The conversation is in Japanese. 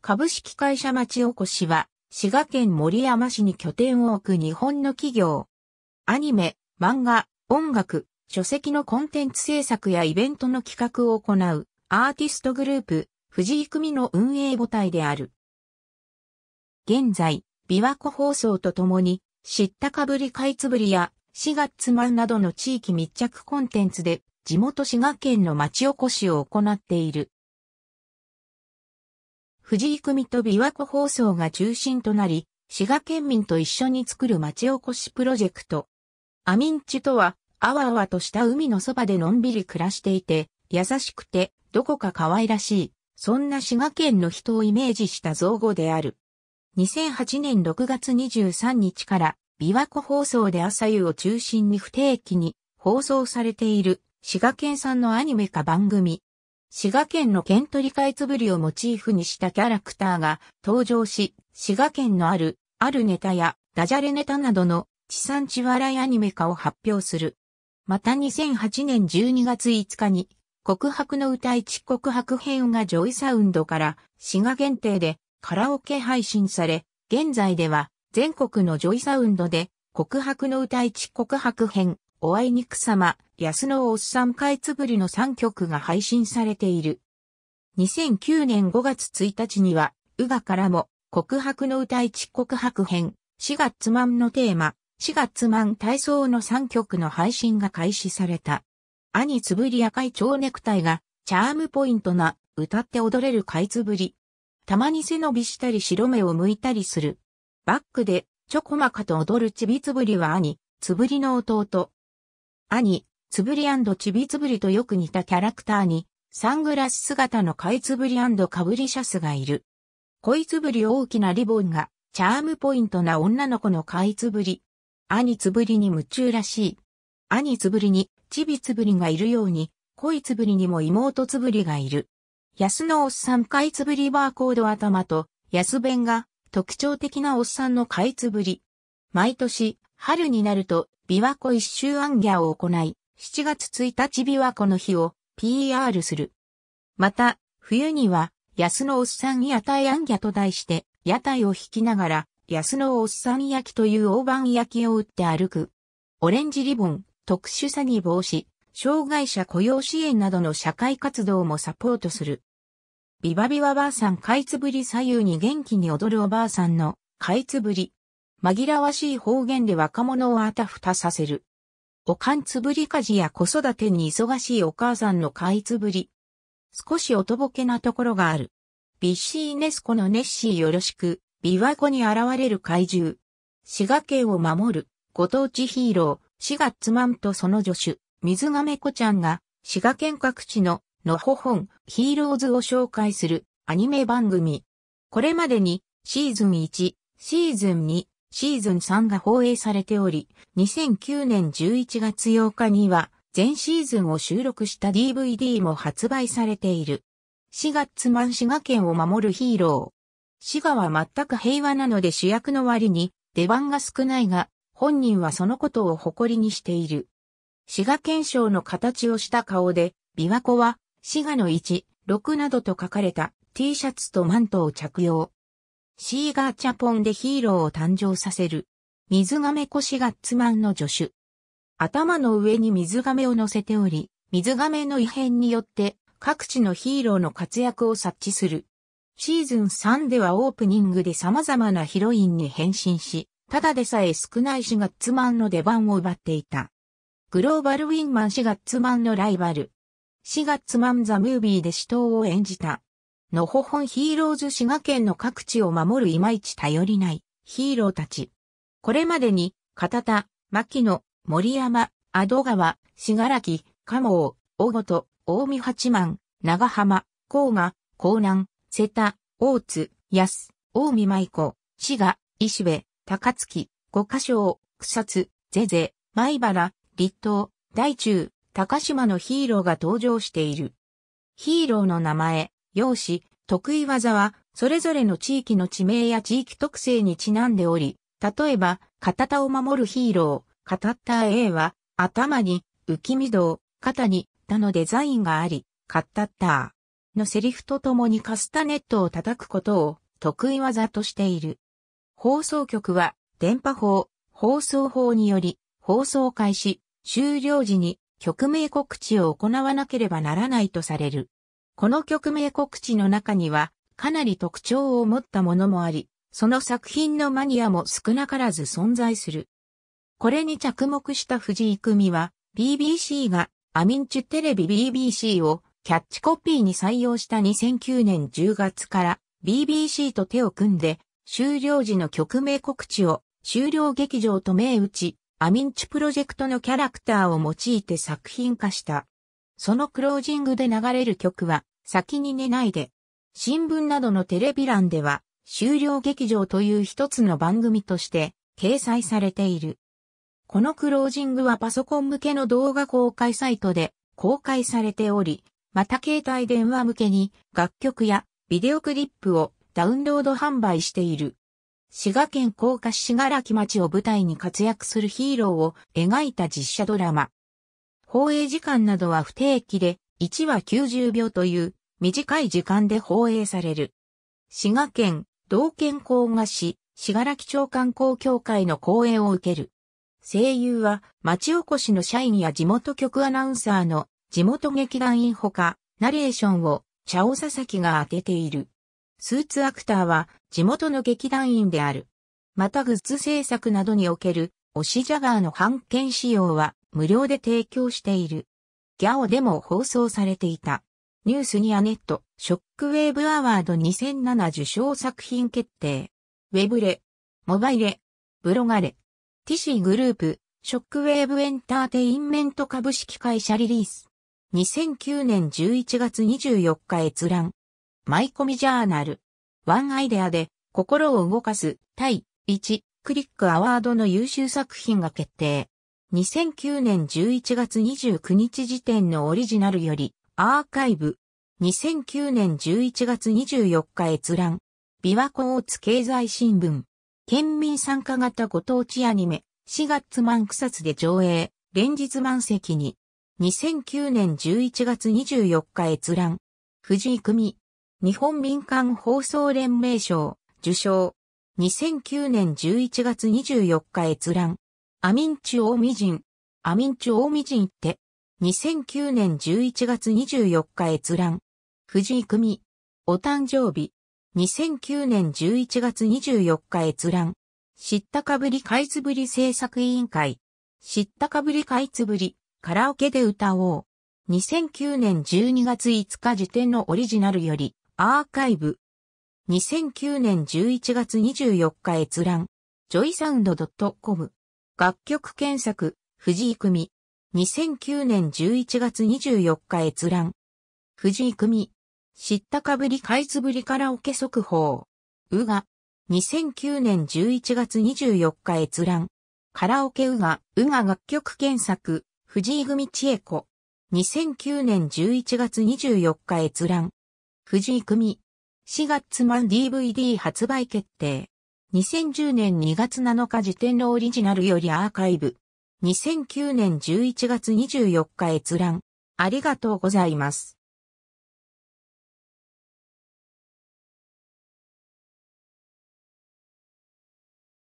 株式会社町おこしは、滋賀県森山市に拠点を置く日本の企業。アニメ、漫画、音楽、書籍のコンテンツ制作やイベントの企画を行うアーティストグループ、藤井組の運営母体である。現在、琵琶湖放送とともに、知ったかぶりかいつぶりや、四月満などの地域密着コンテンツで、地元滋賀県の町おこしを行っている。藤井組と琵琶湖放送が中心となり、滋賀県民と一緒に作る町おこしプロジェクト。アミンチとは、あわあわとした海のそばでのんびり暮らしていて、優しくて、どこか可愛らしい、そんな滋賀県の人をイメージした造語である。2008年6月23日から、琵琶湖放送で朝夕を中心に不定期に放送されている滋賀県産のアニメ化番組、滋賀県の県取りえつぶりをモチーフにしたキャラクターが登場し、滋賀県のある、あるネタやダジャレネタなどの地産地笑いアニメ化を発表する。また2008年12月5日に、告白の歌一告白編がジョイサウンドから滋賀限定でカラオケ配信され、現在では全国のジョイサウンドで告白の歌一告白編、おあいにくさま、安のおっさん買いつぶりの3曲が配信されている。2009年5月1日には、宇賀からも、告白の歌一告白編、4月万のテーマ、4月万体操の3曲の配信が開始された。兄つぶり赤い蝶ネクタイが、チャームポイントな、歌って踊れる買いつぶり。たまに背伸びしたり白目を向いたりする。バックで、ちょこまかと踊るちびつぶりは兄、つぶりの弟、兄、つぶりちびつぶりとよく似たキャラクターに、サングラス姿のかいつぶりかぶりシャスがいる。こいつぶり大きなリボンが、チャームポイントな女の子のかいつぶり。兄つぶりに夢中らしい。兄つぶりに、ちびつぶりがいるように、こいつぶりにも妹つぶりがいる。安のおっさんかいつぶりバーコード頭と、安弁が特徴的なおっさんのかいつぶり。毎年、春になると、琵琶湖一周ギャを行い、7月1日琵琶湖の日を PR する。また、冬には、安のおっさん屋台ギャと題して、屋台を引きながら、安のおっさん焼きという大判焼きを売って歩く。オレンジリボン、特殊詐欺防止、障害者雇用支援などの社会活動もサポートする。ビバビワばあさんかいつぶり左右に元気に踊るおばあさんのかいつぶり。紛らわしい方言で若者をあたふたさせる。おかんつぶり家事や子育てに忙しいお母さんの買いつぶり。少しおとぼけなところがある。ビッシーネスコのネッシーよろしく、琵琶湖に現れる怪獣。滋賀県を守る、ご当地ヒーロー、滋賀つまんとその助手、水亀子ちゃんが、滋賀県各地の、のほほん、ヒーローズを紹介する、アニメ番組。これまでに、シーズン1、シーズン2、シーズン3が放映されており、2009年11月8日には、全シーズンを収録した DVD も発売されている。4月満滋賀県を守るヒーロー。滋賀は全く平和なので主役の割に出番が少ないが、本人はそのことを誇りにしている。滋賀県省の形をした顔で、琵琶湖は滋賀の1、6などと書かれた T シャツとマントを着用。シーガーチャポンでヒーローを誕生させる。水亀腰ガッツマンの助手。頭の上に水亀を乗せており、水亀の異変によって各地のヒーローの活躍を察知する。シーズン3ではオープニングで様々なヒロインに変身し、ただでさえ少ないシガッツマンの出番を奪っていた。グローバルウィンマンシガッツマンのライバル。シガッツマンザムービーで死闘を演じた。のほほんヒーローズ滋賀県の各地を守るいまいち頼りないヒーローたち。これまでに、片田、牧野、森山、阿戸川、信楽、加茂、大ごと、大見八幡、長浜、甲賀、江南、瀬田、大津、安、大見舞子、滋賀、石部、高槻、五箇所、草津、ゼゼ、米原、立東、大中、高島のヒーローが登場している。ヒーローの名前、用紙、得意技は、それぞれの地域の地名や地域特性にちなんでおり、例えば、片田を守るヒーロー、片田 A は、頭に、浮見堂、肩に、田のデザインがあり、カッタッターのセリフとともにカスタネットを叩くことを得意技としている。放送局は電波法、放送法により放送開始、終了時に曲名告知を行わなければならないとされる。この曲名告知の中には、かなり特徴を持ったものもあり、その作品のマニアも少なからず存在する。これに着目した藤井組は、BBC がアミンチュテレビ BBC をキャッチコピーに採用した2009年10月から BBC と手を組んで終了時の曲名告知を終了劇場と銘打ち、アミンチュプロジェクトのキャラクターを用いて作品化した。そのクロージングで流れる曲は先に寝ないで。新聞などのテレビ欄では、終了劇場という一つの番組として掲載されている。このクロージングはパソコン向けの動画公開サイトで公開されており、また携帯電話向けに楽曲やビデオクリップをダウンロード販売している。滋賀県甲賀市柄木町を舞台に活躍するヒーローを描いた実写ドラマ。放映時間などは不定期で、1話90秒という短い時間で放映される。滋賀県、道県高賀市、しがらき町観光協会の講演を受ける。声優は、町おこしの社員や地元局アナウンサーの地元劇団員ほか、ナレーションを、茶尾佐々木が当てている。スーツアクターは、地元の劇団員である。またグッズ制作などにおける、推しジャガーの版権使用は、無料で提供している。ギャオでも放送されていた。ニュースにアネット、ショックウェーブアワード2007受賞作品決定。ウェブレ、モバイレ、ブロガレ、ティシーグループ、ショックウェーブエンターテインメント株式会社リリース。2009年11月24日閲覧。マイコミジャーナル。ワンアイデアで心を動かす対1クリックアワードの優秀作品が決定。2009年11月29日時点のオリジナルよりアーカイブ。2009年11月24日閲覧。琵琶湖大津経済新聞。県民参加型ご当地アニメ。4月満草津で上映。連日満席に。2009年11月24日閲覧。藤井組。日本民間放送連盟賞。受賞。2009年11月24日閲覧。アミンチュ大美人。アミンチュ大美人って。2009年11月24日閲覧。藤井組。お誕生日。2009年11月24日閲覧。知ったかぶり買いつぶり制作委員会。知ったかぶり買いつぶり。カラオケで歌おう。2009年12月5日時点のオリジナルより。アーカイブ。2009年11月24日閲覧。joysound.com。楽曲検索。藤井組。2009年11月24日閲覧。藤井組。知ったかぶり買いつぶりカラオケ速報。うが。2009年11月24日閲覧。カラオケうが、うが楽曲検索、藤井組千恵子。2009年11月24日閲覧。藤井組。4月満 DVD 発売決定。2010年2月7日時点のオリジナルよりアーカイブ。2009年11月24日閲覧。ありがとうございます。